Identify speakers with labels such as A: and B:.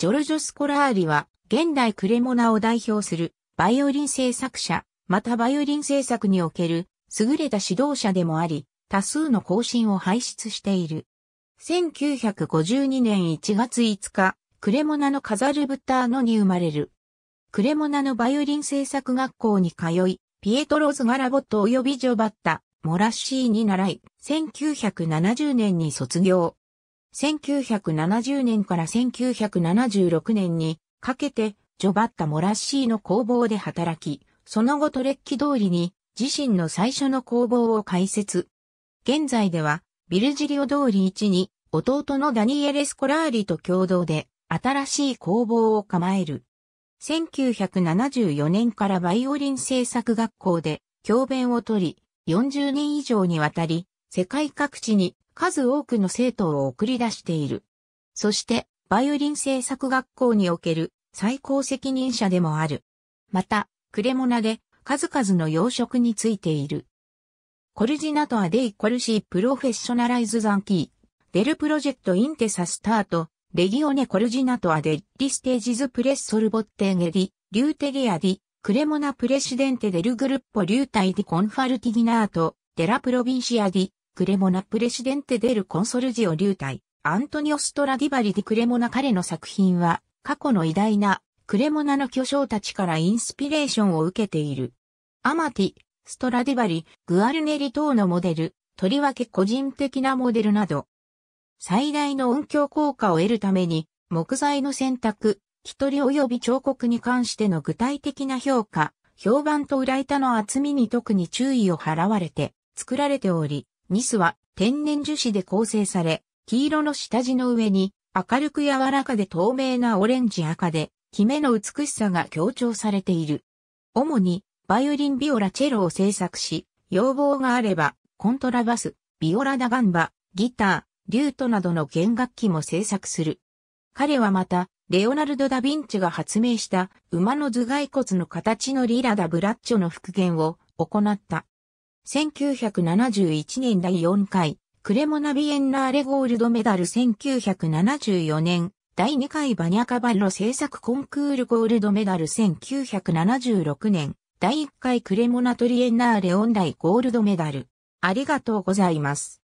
A: ジョルジョ・スコラーリは、現代クレモナを代表する、バイオリン製作者、またバイオリン製作における、優れた指導者でもあり、多数の更新を輩出している。1952年1月5日、クレモナのカザルブターノに生まれる。クレモナのバイオリン製作学校に通い、ピエトロズ・ガラボット及びジョバッタ、モラッシーに習い、1970年に卒業。1970年から1976年にかけてジョバッタ・モラッシーの工房で働き、その後トレッキ通りに自身の最初の工房を開設。現在ではビルジリオ通り1に弟のダニエレ・スコラーリと共同で新しい工房を構える。1974年からバイオリン製作学校で教鞭を取り、40年以上にわたり世界各地に数多くの生徒を送り出している。そして、バイオリン製作学校における最高責任者でもある。また、クレモナで数々の養殖についている。コルジナトアデイコルシープロフェッショナライズザンキー、デルプロジェクトインテサスタート、レギオネコルジナトアデリステージズプレッソルボッテーゲリ、リューテリアディ、クレモナプレシデンテデルグルッポリュータイディコンファルティギナート、デラプロビンシアディ、クレモナプレシデンテデルコンソルジオ流体アントニオ・ストラディバリディ・クレモナ彼の作品は過去の偉大なクレモナの巨匠たちからインスピレーションを受けている。アマティ、ストラディバリ、グアルネリ等のモデル、とりわけ個人的なモデルなど、最大の音響効果を得るために、木材の選択、木取り及び彫刻に関しての具体的な評価、評判と裏板の厚みに特に注意を払われて作られており、ニスは天然樹脂で構成され、黄色の下地の上に明るく柔らかで透明なオレンジ赤で、キメの美しさが強調されている。主にバイオリンビオラチェロを制作し、要望があれば、コントラバス、ビオラダガンバ、ギター、リュートなどの弦楽器も制作する。彼はまた、レオナルド・ダ・ヴィンチが発明した馬の頭蓋骨の形のリラダ・ブラッチョの復元を行った。1971年第4回、クレモナビエンナーレゴールドメダル1974年、第2回バニャカバロ制作コンクールゴールドメダル1976年、第1回クレモナトリエンナーレオン大ゴールドメダル。ありがとうございます。